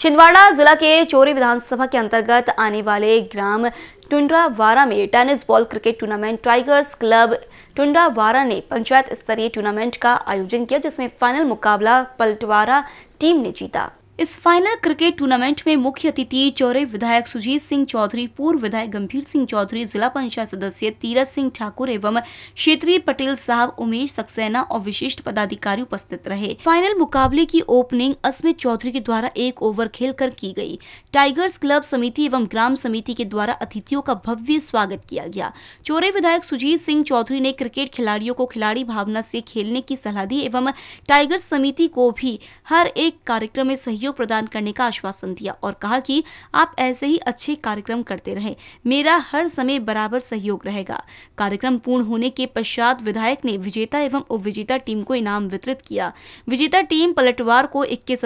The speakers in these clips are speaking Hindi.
छिंदवाड़ा जिला के चोरी विधानसभा के अंतर्गत आने वाले ग्राम टुंड्रावारा में tennis ball cricket tournament tigers club Tundrawara ने पंचायत स्तरीय टूर्नामेंट का आयोजन किया जिसमें फाइनल मुकाबला पलटवारा टीम ने जीता इस फाइनल क्रिकेट टूर्नामेंट में मुख्य अतिथि चौरे विधायक सुजीत सिंह चौधरी पूर्व विधायक गंभीर सिंह चौधरी जिला पंचायत सदस्य तीरथ सिंह ठाकुर एवं क्षेत्रीय पटेल साहब उमेश सक्सेना और विशिष्ट पदाधिकारी उपस्थित रहे फाइनल मुकाबले की ओपनिंग अस्मित चौधरी के द्वारा एक ओवर खेल की गयी टाइगर्स क्लब समिति एवं ग्राम समिति के द्वारा अतिथियों का भव्य स्वागत किया गया चौरे विधायक सुजीत सिंह चौधरी ने क्रिकेट खिलाड़ियों को खिलाड़ी भावना से खेलने की सलाह दी एवं टाइगर्स समिति को भी हर एक कार्यक्रम में सहयोग सहयोग प्रदान करने का आश्वासन दिया और कहा कि आप ऐसे ही अच्छे कार्यक्रम करते रहे मेरा हर समय बराबर सहयोग रहेगा कार्यक्रम पूर्ण होने के पश्चात विधायक ने विजेता एवं उपविजेता टीम को इनाम वितरित किया विजेता टीम पलटवार को इक्कीस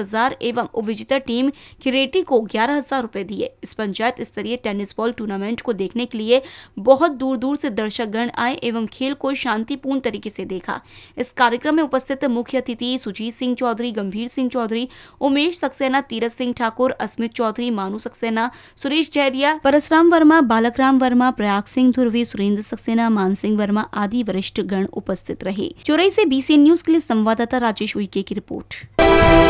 एवं उपविजेता टीम खिरेटी को ग्यारह हजार दिए इस पंचायत स्तरीय टेनिस बॉल टूर्नामेंट को देखने के लिए बहुत दूर दूर से दर्शकगण आए एवं खेल को शांतिपूर्ण तरीके से देखा इस कार्यक्रम में उपस्थित मुख्य अतिथि सुजीत सिंह चौधरी गंभीर सिंह चौधरी उमेश सक्सेना तीरथ सिंह ठाकुर अस्मित चौधरी मानू सक्सेना सुरेश जैरिया परसराम वर्मा बालक राम वर्मा प्रयाग सिंह धुर्वी सुरेंद्र सक्सेना मान सिंह वर्मा आदि वरिष्ठ गण उपस्थित रहे चोरई से बीसी न्यूज के लिए संवाददाता राजेश उइके की रिपोर्ट